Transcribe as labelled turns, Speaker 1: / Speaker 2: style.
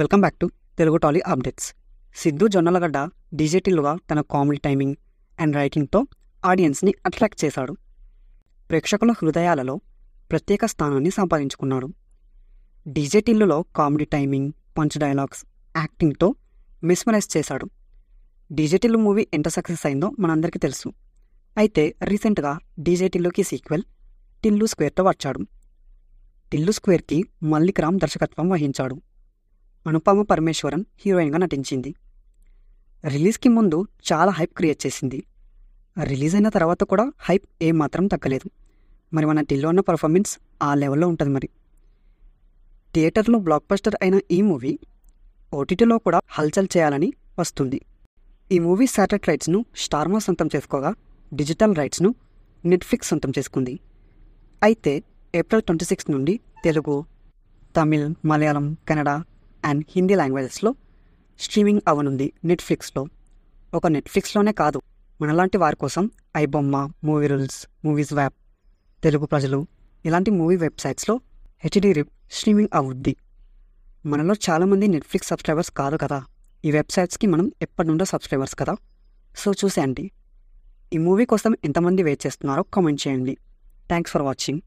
Speaker 1: welcome back to Telugu Tolly updates Siddhu Jonnalagadda డిజిటల్గా తన comedy timing and రైటింగ్తో ఆడియన్స్ని అట్రాక్ట్ చేశాడు ప్రేక్షకుల హృదయాలలో ప్రత్యేక స్థానాన్ని సంపాదించుకున్నాడు డిజేటిల్లులో comedy timing punch dialogues యాక్టింగ్తో mesmerise చేశాడు డిజేటిల్లు మూవీ ఎంత సక్సెస్ అయిందో మనందరికీ తెలుసు అయితే రీసెంట్గా డిజేటిల్లుకి సీక్వెల్ టిల్లు స్క్వేర్తో వచ్చాడు టిల్లు స్క్వేర్కి మల్లిక్ రామ్ దర్శకత్వం వహించాడు అనుపమ పరమేశ్వరం హీరోయిన్గా నటించింది రిలీజ్కి ముందు చాలా హైప్ క్రియేట్ చేసింది రిలీజ్ అయిన తర్వాత కూడా హైప్ ఏమాత్రం తగ్గలేదు మరి మన టిల్లో ఉన్న పర్ఫార్మెన్స్ ఆ లెవెల్లో ఉంటుంది మరి థియేటర్లో బ్లాక్ బస్టర్ అయిన ఈ మూవీ ఓటీటీలో కూడా హల్చల్ చేయాలని వస్తుంది ఈ మూవీ శాటిలైట్ రైట్స్ను స్టార్మో సొంతం చేసుకోగా డిజిటల్ రైట్స్ను నెట్ఫ్లిక్స్ సొంతం చేసుకుంది అయితే ఏప్రిల్ ట్వంటీ సిక్స్ నుండి తెలుగు తమిళ్ మలయాళం కన్నడ అండ్ హిందీ లాంగ్వేజెస్లో స్ట్రీమింగ్ అవనుంది నెట్ఫ్లిక్స్లో ఒక నెట్ఫ్లిక్స్లోనే కాదు మనలాంటి వారి కోసం iBomma Movierulz Movieswap Telugu ప్రజలు ఇలాంటి మూవీ వెబ్సైట్స్లో హెచ్డి రిప్ స్ట్రీమింగ్ అవుద్ది మనలో చాలామంది నెట్ఫ్లిక్స్ సబ్స్క్రైబర్స్ కాదు కదా ఈ వెబ్సైట్స్కి మనం ఎప్పటి నుండో సబ్స్క్రైబర్స్ కదా సో చూసేయండి ఈ మూవీ కోసం ఎంతమంది వెయిట్ చేస్తున్నారో కామెంట్ చేయండి థ్యాంక్స్ ఫర్ వాచింగ్